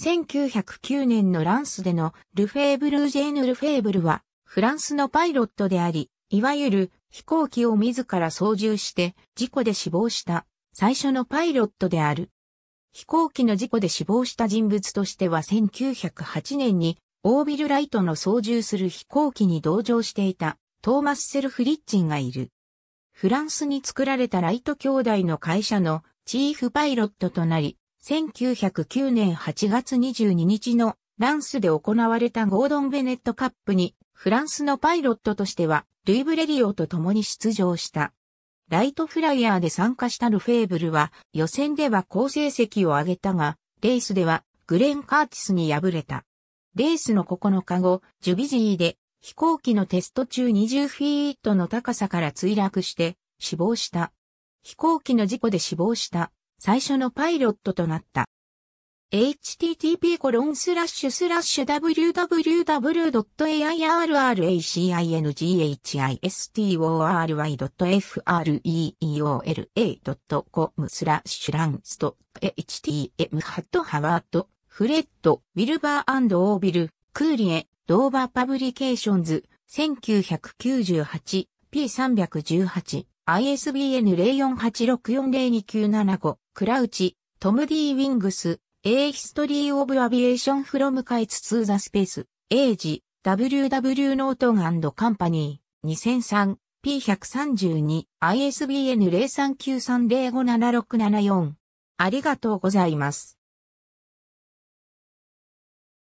1909年のランスでのルフェーブルジェーヌ・ルフェーブルは、フランスのパイロットであり、いわゆる飛行機を自ら操縦して事故で死亡した最初のパイロットである。飛行機の事故で死亡した人物としては1908年にオービルライトの操縦する飛行機に同乗していたトーマス・セルフリッチンがいる。フランスに作られたライト兄弟の会社のチーフパイロットとなり、1909年8月22日のランスで行われたゴードン・ベネットカップに、フランスのパイロットとしては、ルイ・ブレリオと共に出場した。ライトフライヤーで参加したルフェーブルは、予選では好成績を上げたが、レースでは、グレン・カーティスに敗れた。レースの9日後、ジュビジーで、飛行機のテスト中20フィートの高さから墜落して、死亡した。飛行機の事故で死亡した最初のパイロットとなった。h t t p w w w a i r r a c h i s t o r y f r e e o l c o m スラッシュランスト htm ハットハワードフレッドウィルバーオービルクーリエドーバーパブリケーションズ 1998p318 ISBN 0486402975クラウチ、トム・ディ・ウィングス、A History of Aviation from Kites to the Space, Age, WW Norton and Company, 2003, P132, ISBN 0393057674。ありがとうございます。